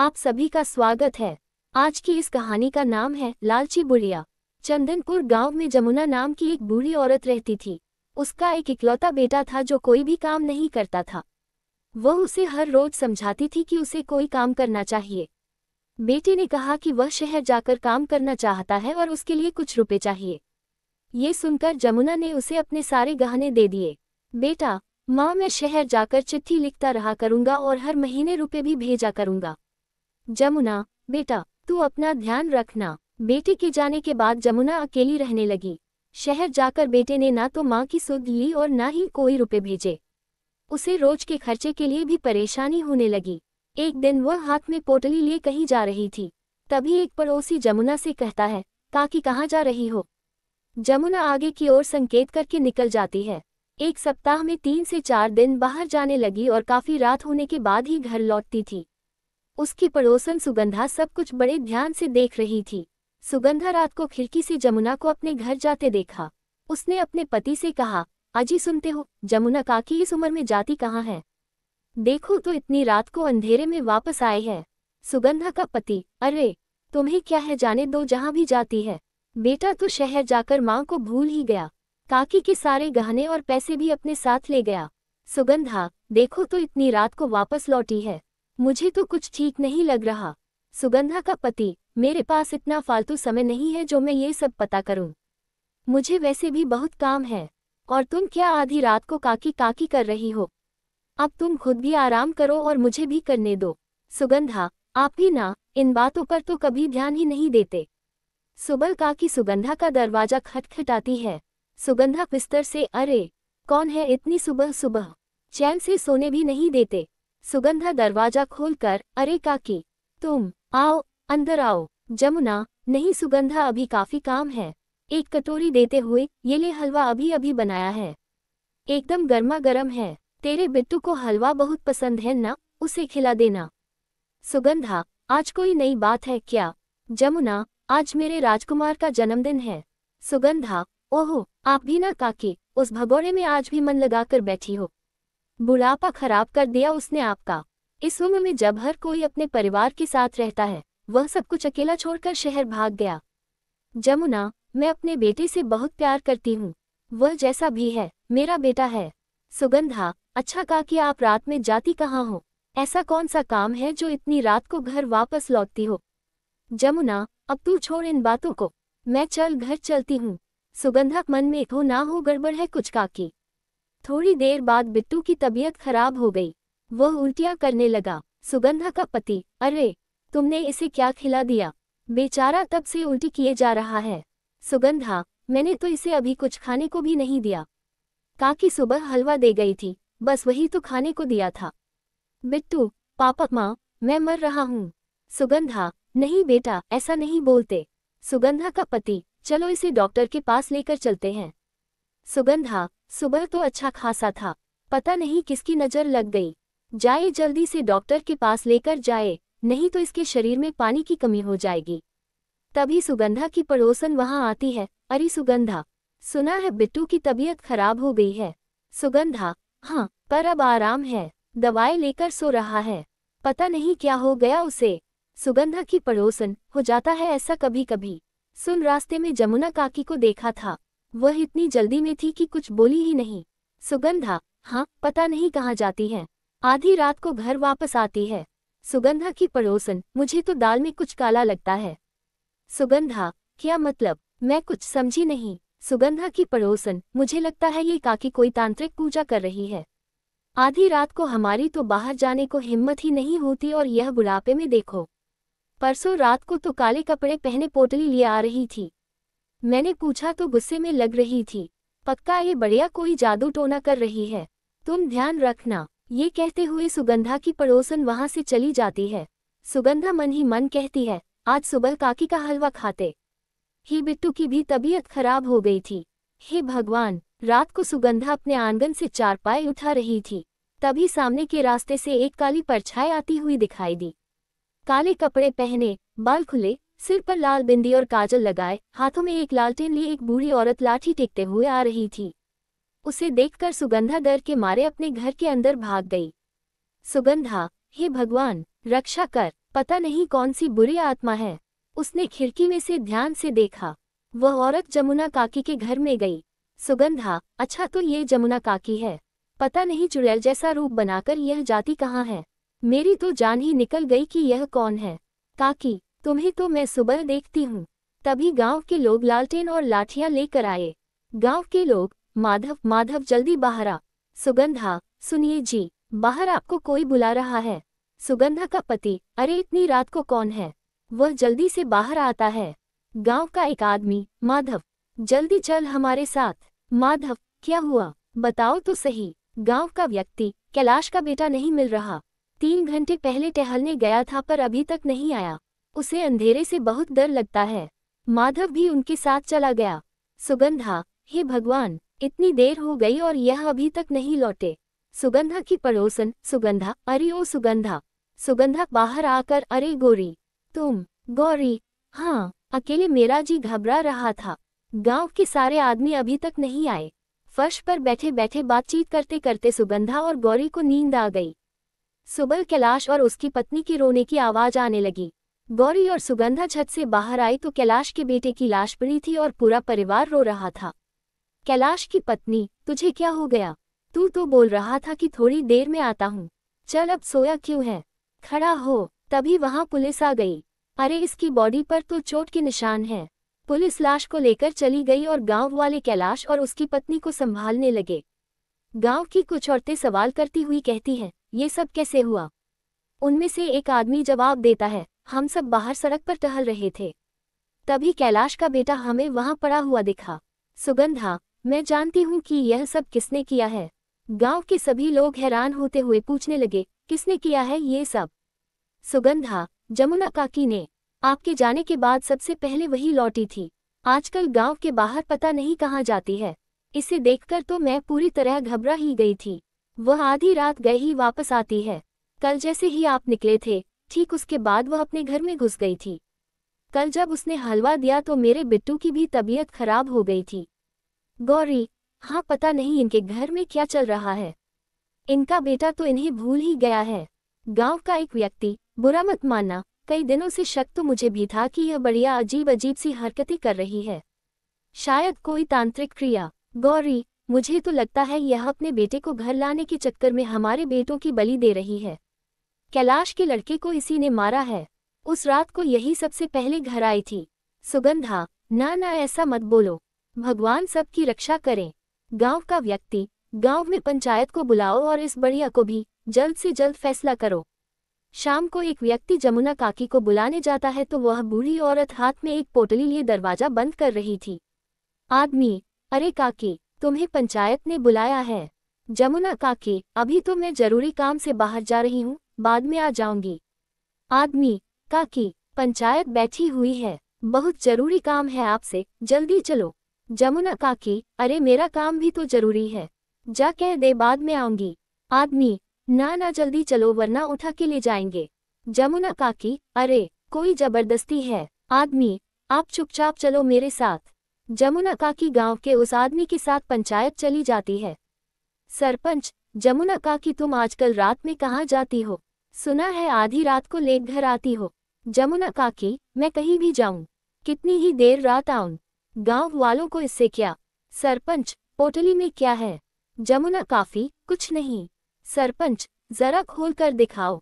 आप सभी का स्वागत है आज की इस कहानी का नाम है लालची बुढ़िया चंदनपुर गांव में जमुना नाम की एक बूढ़ी औरत रहती थी उसका एक इकलौता बेटा था जो कोई भी काम नहीं करता था वह उसे हर रोज समझाती थी कि उसे कोई काम करना चाहिए बेटे ने कहा कि वह शहर जाकर काम करना चाहता है और उसके लिए कुछ रुपये चाहिए ये सुनकर जमुना ने उसे अपने सारे गहने दे दिए बेटा माँ मैं शहर जाकर चिट्ठी लिखता रहा करूंगा और हर महीने रुपए भी भेजा करूंगा जमुना बेटा तू अपना ध्यान रखना बेटे के जाने के बाद जमुना अकेली रहने लगी शहर जाकर बेटे ने ना तो माँ की सुध ली और ना ही कोई रुपए भेजे उसे रोज के खर्चे के लिए भी परेशानी होने लगी एक दिन वह हाथ में पोटली लिए कहीं जा रही थी तभी एक पड़ोसी जमुना से कहता है काकी कहाँ जा रही हो जमुना आगे की ओर संकेत करके निकल जाती है एक सप्ताह में तीन से चार दिन बाहर जाने लगी और काफी रात होने के बाद ही घर लौटती थी उसकी पड़ोसन सुगंधा सब कुछ बड़े ध्यान से देख रही थी सुगंधा रात को खिड़की से जमुना को अपने घर जाते देखा उसने अपने पति से कहा अजी सुनते हो जमुना काकी इस उम्र में जाती कहाँ है देखो तो इतनी रात को अंधेरे में वापस आए हैं सुगंधा का पति अरे तुम्हें क्या है जाने दो जहाँ भी जाती है बेटा तो शहर जाकर माँ को भूल ही गया काकी के सारे गहने और पैसे भी अपने साथ ले गया सुगंधा देखो तो इतनी रात को वापस लौटी है मुझे तो कुछ ठीक नहीं लग रहा सुगंधा का पति मेरे पास इतना फालतू समय नहीं है जो मैं ये सब पता करूं। मुझे वैसे भी बहुत काम है और तुम क्या आधी रात को काकी काकी कर रही हो अब तुम खुद भी आराम करो और मुझे भी करने दो सुगंधा आप भी ना इन बातों पर तो कभी ध्यान ही नहीं देते सुबल काकी सुगंधा का दरवाजा खटखटाती है सुगंधा बिस्तर से अरे कौन है इतनी सुबह सुबह चैन से सोने भी नहीं देते सुगंधा दरवाजा खोलकर अरे काकी तुम आओ अंदर आओ जमुना नहीं सुगंधा अभी काफी काम है एक कटोरी देते हुए ये ले हलवा अभी अभी बनाया है एकदम गर्मा गर्म है तेरे बिट्टू को हलवा बहुत पसंद है ना उसे खिला देना सुगंधा आज कोई नई बात है क्या जमुना आज मेरे राजकुमार का जन्मदिन है सुगंधा ओहो आप भी ना काके उस भगोड़े में आज भी मन लगाकर बैठी हो बुढ़ापा खराब कर दिया उसने आपका इस उम्र में जब हर कोई अपने परिवार के साथ रहता है वह सब कुछ अकेला छोड़कर शहर भाग गया जमुना मैं अपने बेटे से बहुत प्यार करती हूँ वह जैसा भी है मेरा बेटा है सुगंधा अच्छा कहा कि आप रात में जाती कहाँ हो ऐसा कौन सा काम है जो इतनी रात को घर वापस लौटती हो जमुना अब तू छोड़ इन बातों को मैं चल घर चलती हूँ सुगंधा मन में हो ना हो गड़बड़ है कुछ काकी थोड़ी देर बाद बिट्टू की तबीयत खराब हो गई वह उल्टियां करने लगा सुगंधा का पति अरे तुमने इसे क्या खिला दिया बेचारा तब से उल्टी किए जा रहा है सुगंधा मैंने तो इसे अभी कुछ खाने को भी नहीं दिया काकी सुबह हलवा दे गई थी बस वही तो खाने को दिया था बिट्टू पापा माँ मैं मर रहा हूँ सुगंधा नहीं बेटा ऐसा नहीं बोलते सुगंधा का पति चलो इसे डॉक्टर के पास लेकर चलते हैं सुगंधा सुबह तो अच्छा खासा था पता नहीं किसकी नज़र लग गई जाए जल्दी से डॉक्टर के पास लेकर जाए नहीं तो इसके शरीर में पानी की कमी हो जाएगी तभी सुगंधा की पड़ोसन वहां आती है अरे सुगंधा सुना है बिट्टू की तबीयत खराब हो गई है सुगंधा हाँ पर अब आराम है दवाएं लेकर सो रहा है पता नहीं क्या हो गया उसे सुगंधा की पड़ोसन हो जाता है ऐसा कभी कभी सुन रास्ते में जमुना काकी को देखा था वह इतनी जल्दी में थी कि कुछ बोली ही नहीं सुगंधा हाँ पता नहीं कहाँ जाती है आधी रात को घर वापस आती है सुगंधा की पड़ोसन मुझे तो दाल में कुछ काला लगता है सुगंधा क्या मतलब मैं कुछ समझी नहीं सुगंधा की पड़ोसन मुझे लगता है ये काकी कोई तांत्रिक पूजा कर रही है आधी रात को हमारी तो बाहर जाने को हिम्मत ही नहीं होती और यह बुढ़ापे में देखो परसों रात को तो काले कपड़े पहने पोटली लिए आ रही थी मैंने पूछा तो गुस्से में लग रही थी पक्का ये बढ़िया कोई जादू टोना कर रही है तुम ध्यान रखना ये कहते हुए सुगंधा की पड़ोसन वहां से चली जाती है सुगंधा मन ही मन कहती है आज सुबह काकी का हलवा खाते ही बिट्टू की भी तबीयत खराब हो गई थी हे भगवान रात को सुगंधा अपने आंगन से चारपाई उठा रही थी तभी सामने के रास्ते से एक काली परछाई आती हुई दिखाई दी काले कपड़े पहने बाल खुले सिर पर लाल बिंदी और काजल लगाए हाथों में एक लालटेन लिए एक बूढ़ी औरत लाठी टेकते हुए आ रही थी उसे देखकर सुगंधा डर के मारे अपने घर के अंदर भाग गई सुगंधा हे भगवान रक्षा कर पता नहीं कौन सी बुरी आत्मा है उसने खिड़की में से ध्यान से देखा वह औरत जमुना काकी के घर में गई सुगंधा अच्छा तो ये जमुना काकी है पता नहीं चुड़ैल जैसा रूप बनाकर यह जाती कहाँ है मेरी तो जान ही निकल गई कि यह कौन है काकी तुम्हें तो मैं सुबह देखती हूँ तभी गांव के लोग लालटेन और लाठियां लेकर आए गांव के लोग माधव माधव जल्दी बाहरा सुगंधा सुनिए जी बाहर आपको कोई बुला रहा है सुगंधा का पति अरे इतनी रात को कौन है वह जल्दी से बाहर आता है गांव का एक आदमी माधव जल्दी चल हमारे साथ माधव क्या हुआ बताओ तो सही गांव का व्यक्ति कैलाश का बेटा नहीं मिल रहा तीन घंटे पहले टहलने गया था पर अभी तक नहीं आया उसे अंधेरे से बहुत डर लगता है माधव भी उनके साथ चला गया सुगंधा हे भगवान इतनी देर हो गई और यह अभी तक नहीं लौटे सुगंधा की पड़ोसन सुगंधा अरे ओ सुगंधा सुगंधा बाहर आकर अरे गोरी तुम गौरी हाँ अकेले मेरा जी घबरा रहा था गांव के सारे आदमी अभी तक नहीं आए फर्श पर बैठे बैठे बातचीत करते करते सुगंधा और गौरी को नींद आ गई सुबह कैलाश और उसकी पत्नी की रोने की आवाज आने लगी गौरी और सुगंधा छत से बाहर आई तो कैलाश के बेटे की लाश पड़ी थी और पूरा परिवार रो रहा था कैलाश की पत्नी तुझे क्या हो गया तू तो बोल रहा था कि थोड़ी देर में आता हूँ चल अब सोया क्यों है खड़ा हो तभी वहाँ पुलिस आ गई अरे इसकी बॉडी पर तो चोट के निशान है पुलिस लाश को लेकर चली गई और गांव वाले कैलाश और उसकी पत्नी को संभालने लगे गांव की कुछ औरतें सवाल करती हुई कहती हैं ये सब कैसे हुआ उनमें से एक आदमी जवाब देता है हम सब बाहर सड़क पर टहल रहे थे तभी कैलाश का बेटा हमें वहां पड़ा हुआ दिखा सुगंधा मैं जानती हूँ कि यह सब किसने किया है गांव के सभी लोग हैरान होते हुए पूछने लगे किसने किया है ये सब सुगंधा जमुना काकी ने आपके जाने के बाद सबसे पहले वही लौटी थी आजकल गांव के बाहर पता नहीं कहाँ जाती है इसे देखकर तो मैं पूरी तरह घबरा ही गई थी वह आधी रात गए ही वापस आती है कल जैसे ही आप निकले थे ठीक उसके बाद वह अपने घर में घुस गई थी कल जब उसने हलवा दिया तो मेरे बिट्टू की भी तबीयत खराब हो गई थी गौरी हाँ पता नहीं इनके घर में क्या चल रहा है इनका बेटा तो इन्हें भूल ही गया है गांव का एक व्यक्ति बुरा मत मानना कई दिनों से शक तो मुझे भी था कि यह बढ़िया अजीब अजीब सी हरकतें कर रही है शायद कोई तांत्रिक क्रिया गौरी मुझे तो लगता है यह अपने बेटे को घर लाने के चक्कर में हमारे बेटों की बलि दे रही है कैलाश के लड़के को इसी ने मारा है उस रात को यही सबसे पहले घर आई थी सुगंधा ना ना ऐसा मत बोलो भगवान सबकी रक्षा करें गांव का व्यक्ति गांव में पंचायत को बुलाओ और इस बढ़िया को भी जल्द से जल्द फैसला करो शाम को एक व्यक्ति जमुना काकी को बुलाने जाता है तो वह बूढ़ी औरत हाथ में एक पोटली लिए दरवाजा बंद कर रही थी आदमी अरे काकी तुम्हें पंचायत ने बुलाया है जमुना काकी अभी तो मैं जरूरी काम से बाहर जा रही हूँ बाद में आ जाऊंगी आदमी काकी पंचायत बैठी हुई है बहुत जरूरी काम है आपसे जल्दी चलो जमुना काकी अरे मेरा काम भी तो जरूरी है जा कह दे बाद में आऊंगी आदमी ना ना जल्दी चलो वरना उठा के ले जाएंगे जमुना काकी अरे कोई जबरदस्ती है आदमी आप चुपचाप चलो मेरे साथ जमुना काकी गांव के उस आदमी के साथ पंचायत चली जाती है सरपंच जमुना काकी तुम आजकल रात में कहाँ जाती हो सुना है आधी रात को लेट घर आती हो जमुना काकी मैं कहीं भी जाऊं कितनी ही देर रात आऊं गांव वालों को इससे क्या सरपंच पोटली में क्या है जमुना काफी कुछ नहीं सरपंच जरा खोल कर दिखाओ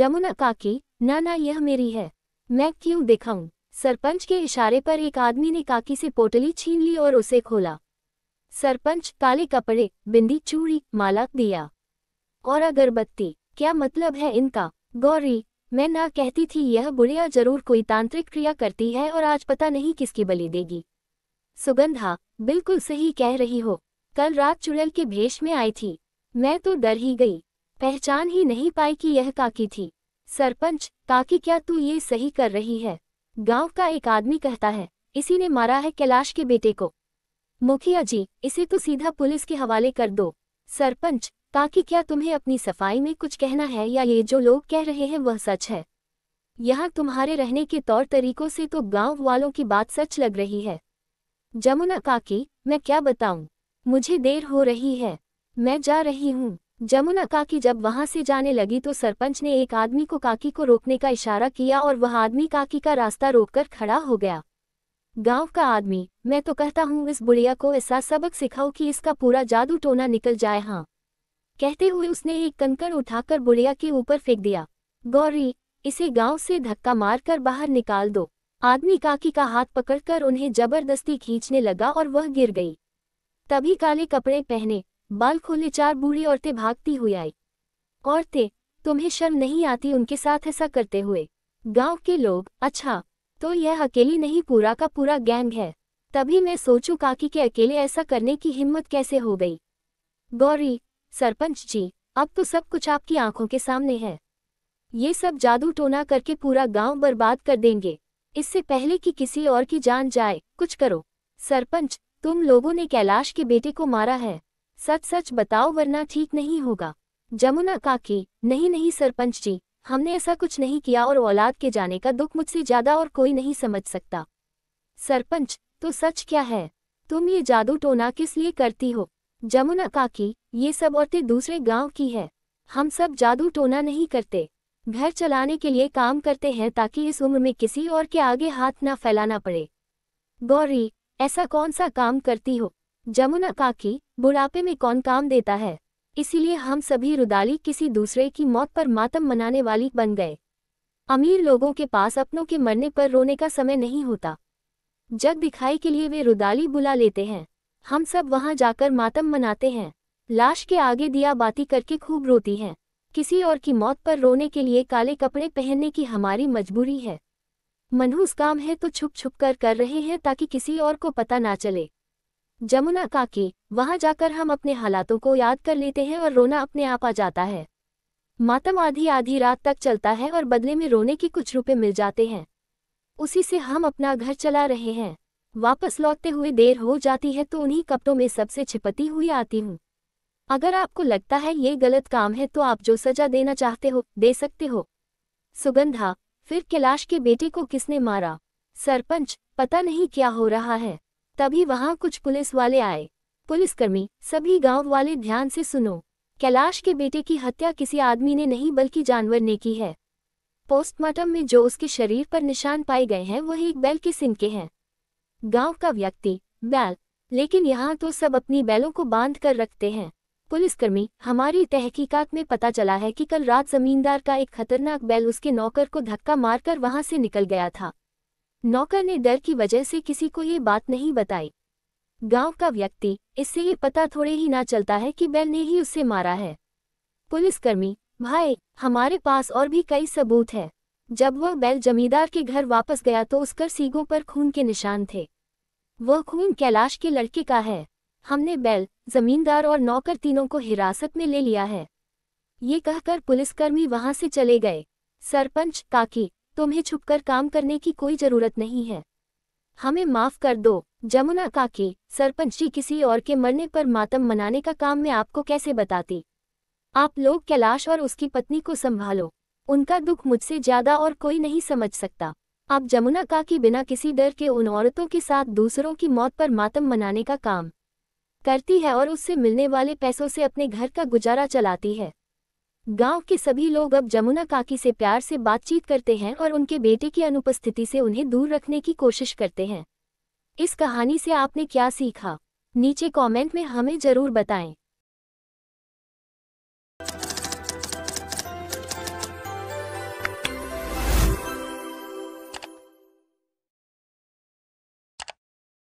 जमुना काकी ना ना यह मेरी है मैं क्यों दिखाऊं सरपंच के इशारे पर एक आदमी ने काकी से पोटली छीन ली और उसे खोला सरपंच काले कपड़े बिंदी चूड़ी माला दिया और अगरबत्ती क्या मतलब है इनका गौरी मैं ना कहती थी यह बुढ़िया जरूर कोई तांत्रिक क्रिया करती है और आज पता नहीं किसकी बलि देगी सुगंधा बिल्कुल सही कह रही हो कल रात चुड़ैल के भेष में आई थी मैं तो डर ही गई पहचान ही नहीं पाई कि यह काकी थी सरपंच काकी क्या तू ये सही कर रही है गांव का एक आदमी कहता है इसी ने मारा है कैलाश के बेटे को मुखिया जी इसे तो सीधा पुलिस के हवाले कर दो सरपंच ताकि क्या तुम्हें अपनी सफाई में कुछ कहना है या ये जो लोग कह रहे हैं वह सच है यहाँ तुम्हारे रहने के तौर तरीकों से तो गांव वालों की बात सच लग रही है जमुना काकी मैं क्या बताऊं मुझे देर हो रही है मैं जा रही हूँ जमुना काकी जब वहाँ से जाने लगी तो सरपंच ने एक आदमी को काकी को रोकने का इशारा किया और वह आदमी काकी का रास्ता रोककर खड़ा हो गया गांव का आदमी मैं तो कहता हूँ इस बुढ़िया को ऐसा सबक सिखाओ कि इसका पूरा जादू टोना निकल जाए हाँ कहते हुए उसने एक कंकड़ उठाकर बुढ़िया के ऊपर फेंक दिया गौरी इसे गांव से धक्का मारकर बाहर निकाल दो आदमी काकी का हाथ पकड़कर उन्हें जबरदस्ती खींचने लगा और वह गिर गई तभी काले कपड़े पहने बाल खोले चार बूढ़ी औरतें भागती हुई आई औरतें तुम्हें शर्म नहीं आती उनके साथ ऐसा करते हुए गांव के लोग अच्छा तो यह अकेली नहीं पूरा का पूरा गैंग है तभी मैं सोचू काकी के अकेले ऐसा करने की हिम्मत कैसे हो गई गौरी सरपंच जी अब तो सब कुछ आपकी आंखों के सामने है ये सब जादू टोना करके पूरा गांव बर्बाद कर देंगे इससे पहले कि किसी और की जान जाए कुछ करो सरपंच तुम लोगों ने कैलाश के बेटे को मारा है सच सच बताओ वरना ठीक नहीं होगा जमुना काकी नहीं नहीं सरपंच जी हमने ऐसा कुछ नहीं किया और औलाद के जाने का दुख मुझसे ज्यादा और कोई नहीं समझ सकता सरपंच तो सच क्या है तुम ये जादू टोना किस लिए करती हो जमुना काकी ये सब औरतें दूसरे गांव की हैं हम सब जादू टोना नहीं करते घर चलाने के लिए काम करते हैं ताकि इस उम्र में किसी और के आगे हाथ ना फैलाना पड़े गौरी ऐसा कौन सा काम करती हो जमुना काकी बुढ़ापे में कौन काम देता है इसीलिए हम सभी रुदाली किसी दूसरे की मौत पर मातम मनाने वाली बन गए अमीर लोगों के पास अपनों के मरने पर रोने का समय नहीं होता जग दिखाई के लिए वे रुदाली बुला लेते हैं हम सब वहां जाकर मातम मनाते हैं लाश के आगे दिया बाती करके खूब रोती हैं किसी और की मौत पर रोने के लिए काले कपड़े पहनने की हमारी मजबूरी है मनहूस काम है तो छुप छुप कर कर रहे हैं ताकि किसी और को पता ना चले जमुना काकी वहां जाकर हम अपने हालातों को याद कर लेते हैं और रोना अपने आप आ जाता है मातम आधी आधी रात तक चलता है और बदले में रोने के कुछ रुपए मिल जाते हैं उसी से हम अपना घर चला रहे हैं वापस लौटते हुए देर हो जाती है तो उन्हीं कपड़ों में सबसे छिपती हुई आती हूँ अगर आपको लगता है ये गलत काम है तो आप जो सजा देना चाहते हो दे सकते हो सुगंधा फिर कैलाश के बेटे को किसने मारा सरपंच पता नहीं क्या हो रहा है तभी वहाँ कुछ पुलिस वाले आए पुलिसकर्मी सभी गांव वाले ध्यान से सुनो कैलाश के बेटे की हत्या किसी आदमी ने नहीं बल्कि जानवर ने की है पोस्टमार्टम में जो उसके शरीर पर निशान पाए गए हैं वह एक बैल के सिंके हैं गांव का व्यक्ति बैल लेकिन यहाँ तो सब अपनी बैलों को बांध कर रखते हैं पुलिसकर्मी हमारी तहकीकात में पता चला है कि कल रात जमींदार का एक खतरनाक बैल उसके नौकर को धक्का मारकर वहां से निकल गया था नौकर ने डर की वजह से किसी को ये बात नहीं बताई गांव का व्यक्ति इससे ये पता थोड़े ही ना चलता है कि बैल ने ही उससे मारा है पुलिसकर्मी भाई हमारे पास और भी कई सबूत हैं जब वह बैल जमींदार के घर वापस गया तो उसकर सीगों पर खून के निशान थे वह खून कैलाश के लड़के का है हमने बैल जमींदार और नौकर तीनों को हिरासत में ले लिया है ये कहकर पुलिसकर्मी वहां से चले गए सरपंच काकी तुम्हें छुपकर काम करने की कोई जरूरत नहीं है हमें माफ कर दो जमुना काकी सरपंच जी किसी और के मरने पर मातम मनाने का काम मैं आपको कैसे बताती आप लोग कैलाश और उसकी पत्नी को संभालो उनका दुख मुझसे ज्यादा और कोई नहीं समझ सकता आप जमुना का कि बिना किसी डर के उन औरतों के साथ दूसरों की मौत पर मातम मनाने का काम करती है और उससे मिलने वाले पैसों से अपने घर का गुजारा चलाती है गांव के सभी लोग अब जमुना काकी से प्यार से बातचीत करते हैं और उनके बेटे की अनुपस्थिति से उन्हें दूर रखने की कोशिश करते हैं इस कहानी से आपने क्या सीखा नीचे कमेंट में हमें ज़रूर बताएं